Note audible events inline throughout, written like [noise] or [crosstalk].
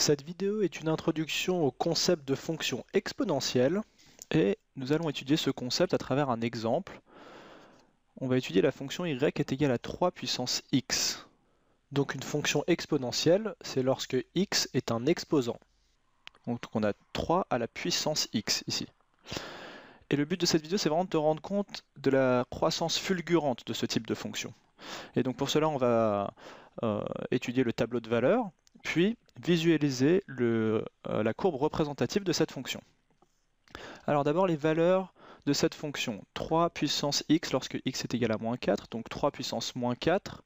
Cette vidéo est une introduction au concept de fonction exponentielle et nous allons étudier ce concept à travers un exemple. On va étudier la fonction y est égale à 3 puissance x. Donc une fonction exponentielle, c'est lorsque x est un exposant. Donc on a 3 à la puissance x ici. Et le but de cette vidéo, c'est vraiment de te rendre compte de la croissance fulgurante de ce type de fonction. Et donc pour cela, on va euh, étudier le tableau de valeurs puis visualiser euh, la courbe représentative de cette fonction. Alors d'abord les valeurs de cette fonction, 3 puissance x lorsque x est égal à moins 4, donc 3 puissance moins 4.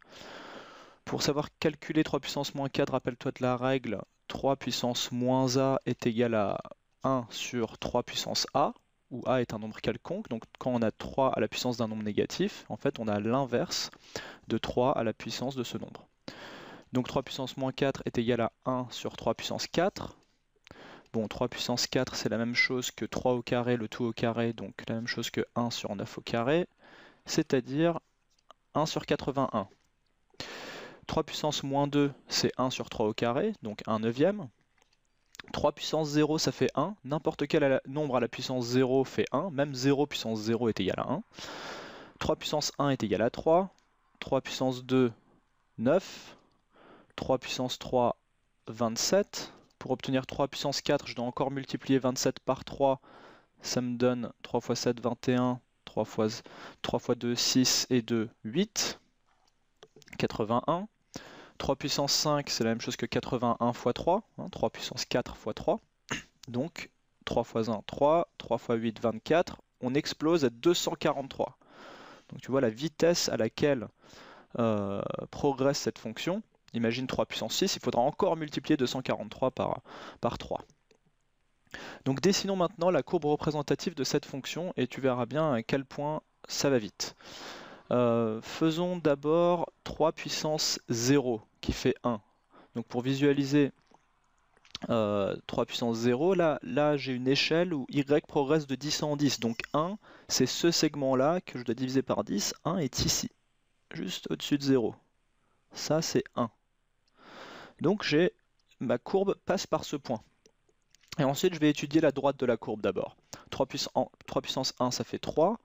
Pour savoir calculer 3 puissance moins 4, rappelle-toi de la règle 3 puissance moins a est égal à 1 sur 3 puissance a, où a est un nombre quelconque, donc quand on a 3 à la puissance d'un nombre négatif, en fait on a l'inverse de 3 à la puissance de ce nombre. Donc 3 puissance moins 4 est égal à 1 sur 3 puissance 4. Bon, 3 puissance 4, c'est la même chose que 3 au carré, le tout au carré, donc la même chose que 1 sur 9 au carré, c'est-à-dire 1 sur 81. 3 puissance moins 2, c'est 1 sur 3 au carré, donc 1 neuvième. 3 puissance 0, ça fait 1. N'importe quel nombre à la puissance 0 fait 1. Même 0 puissance 0 est égal à 1. 3 puissance 1 est égal à 3. 3 puissance 2, 9. 3 puissance 3, 27. Pour obtenir 3 puissance 4, je dois encore multiplier 27 par 3. Ça me donne 3 fois 7, 21. 3 fois 2, 6 et 2, 8. 81. 3 puissance 5, c'est la même chose que 81 fois 3. 3 hein, puissance 4 fois 3. [coughs] Donc 3 fois 1, 3. 3 fois 8, 24. On explose à 243. Donc tu vois la vitesse à laquelle euh, progresse cette fonction imagine 3 puissance 6, il faudra encore multiplier 243 par, par 3. Donc dessinons maintenant la courbe représentative de cette fonction et tu verras bien à quel point ça va vite. Euh, faisons d'abord 3 puissance 0 qui fait 1. Donc pour visualiser 3 euh, puissance 0, là, là j'ai une échelle où y progresse de 10 en 10. Donc 1, c'est ce segment-là que je dois diviser par 10. 1 est ici, juste au-dessus de 0. Ça, c'est 1. Donc j'ai ma courbe passe par ce point. Et ensuite, je vais étudier la droite de la courbe d'abord. 3, puissance 3 puissance 1, ça fait 3.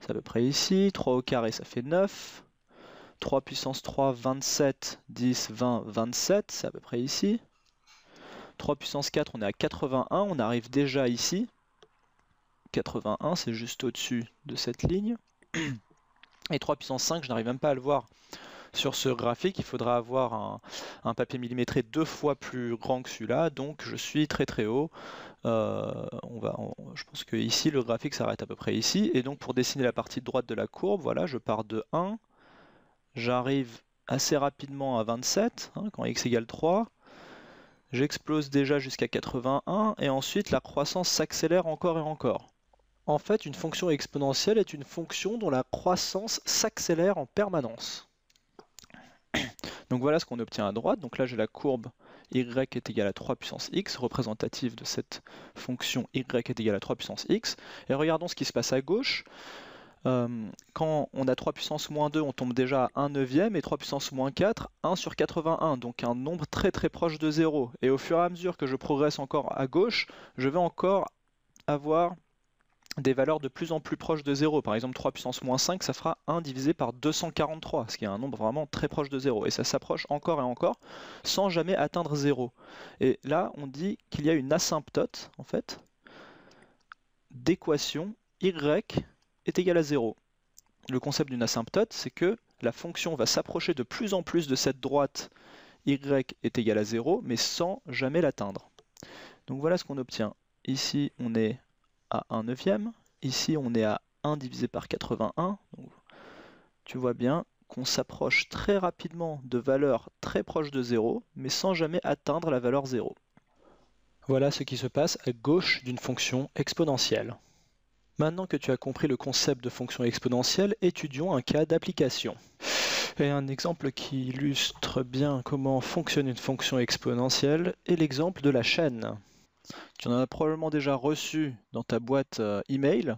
C'est à peu près ici. 3 au carré, ça fait 9. 3 puissance 3, 27. 10, 20, 27. C'est à peu près ici. 3 puissance 4, on est à 81. On arrive déjà ici. 81, c'est juste au-dessus de cette ligne. Et 3 puissance 5, je n'arrive même pas à le voir sur ce graphique, il faudra avoir un, papier millimétré deux fois plus grand que celui-là, donc je suis très très haut. Euh, je pense que ici le graphique s'arrête à peu près ici, et donc pour dessiner la partie droite de la courbe, voilà, je pars de 1, j'arrive assez rapidement à 27, hein, quand x égale 3, j'explose déjà jusqu'à 81, et ensuite la croissance s'accélère encore et encore. En fait, une fonction exponentielle est une fonction dont la croissance s'accélère en permanence. Donc voilà ce qu'on obtient à droite. Donc là j'ai la courbe y est égale à 3 puissance x, représentative de cette fonction y est égale à 3 puissance x. Et regardons ce qui se passe à gauche. Euh, quand on a 3 puissance moins 2, on tombe déjà à 1 neuvième, et 3 puissance moins 4, 1 sur 81, donc un nombre très très proche de 0. Et au fur et à mesure que je progresse encore à gauche, je vais encore avoir des valeurs de plus en plus proches de 0. Par exemple, 3 puissance moins 5, ça fera 1 divisé par 243, ce qui est un nombre vraiment très proche de 0. Et ça s'approche encore et encore, sans jamais atteindre 0. Et là, on dit qu'il y a une asymptote, en fait, d'équation y est égale à 0. Le concept d'une asymptote, c'est que la fonction va s'approcher de plus en plus de cette droite y est égale à 0, mais sans jamais l'atteindre. Donc voilà ce qu'on obtient. Ici, on est à 1 neuvième. Ici, on est à 1 divisé par 81. tu vois bien qu'on s'approche très rapidement de valeurs très proches de 0, mais sans jamais atteindre la valeur 0. Voilà ce qui se passe à gauche d'une fonction exponentielle. Maintenant que tu as compris le concept de fonction exponentielle, étudions un cas d'application. Et un exemple qui illustre bien comment fonctionne une fonction exponentielle est l'exemple de la chaîne. Tu en as probablement déjà reçu dans ta boîte euh, email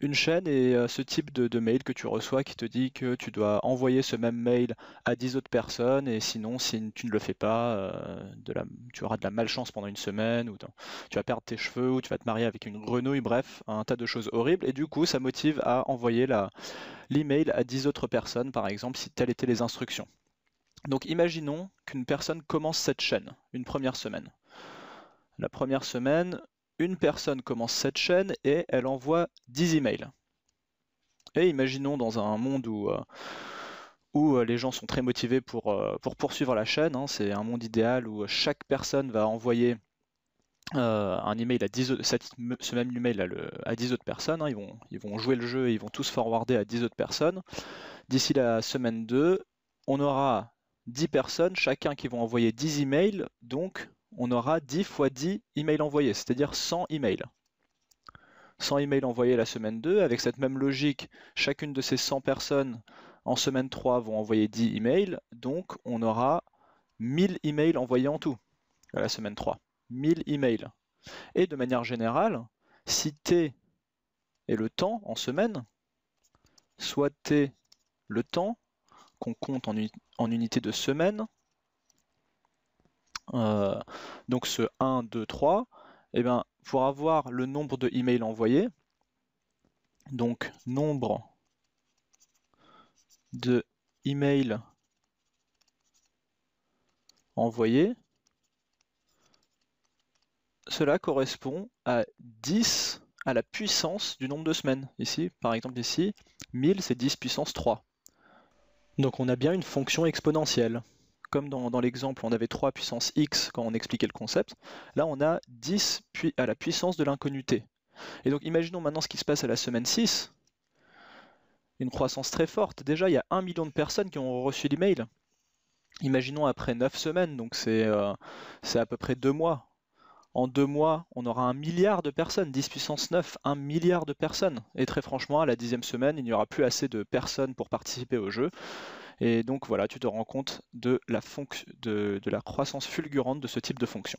une chaîne et euh, ce type de, mail que tu reçois qui te dit que tu dois envoyer ce même mail à 10 autres personnes et sinon si tu ne le fais pas, euh, tu auras de la malchance pendant une semaine ou tu vas perdre tes cheveux ou tu vas te marier avec une grenouille, bref, un tas de choses horribles et du coup ça motive à envoyer l'email à 10 autres personnes par exemple si telles étaient les instructions. Donc imaginons qu'une personne commence cette chaîne une première semaine. La première semaine, une personne commence cette chaîne et elle envoie 10 emails. Et imaginons dans un monde où, euh, où euh, les gens sont très motivés pour, euh, pour poursuivre la chaîne, hein, c'est un monde idéal où chaque personne va envoyer un email à 10 ce même email à, 10 autres personnes, hein. ils, vont, ils vont jouer le jeu et ils vont tous forwarder à 10 autres personnes. D'ici la semaine 2, on aura 10 personnes, chacun qui vont envoyer 10 emails, donc on aura 10 fois 10 emails envoyés, c'est-à-dire 100 emails. 100 emails envoyés la semaine 2. Avec cette même logique, chacune de ces 100 personnes en semaine 3 vont envoyer 10 emails. Donc, on aura 1000 emails envoyés en tout à la semaine 3. 1000 emails. Et de manière générale, si T est le temps en semaine, soit T le temps qu'on compte en, en unité de semaine, euh, donc ce 1, 2, 3, et bien, pour avoir le nombre de emails envoyés, donc nombre de emails envoyés, cela correspond à 10 à la puissance du nombre de semaines. Ici, par exemple ici, 1000 c'est 10 puissance 3. Donc on a bien une fonction exponentielle comme dans, l'exemple, on avait 3 puissance x quand on expliquait le concept, là on a 10 à la puissance de l'inconnu Et donc imaginons maintenant ce qui se passe à la semaine 6, une croissance très forte. Déjà, il y a 1 million de personnes qui ont reçu l'email. Imaginons après 9 semaines, donc euh, c'est à peu près 2 mois en deux mois, on aura un milliard de personnes, 10 puissance 9, un milliard de personnes. Et très franchement, à la dixième semaine, il n'y aura plus assez de personnes pour participer au jeu. Et donc voilà, tu te rends compte de la, de la croissance fulgurante de ce type de fonction.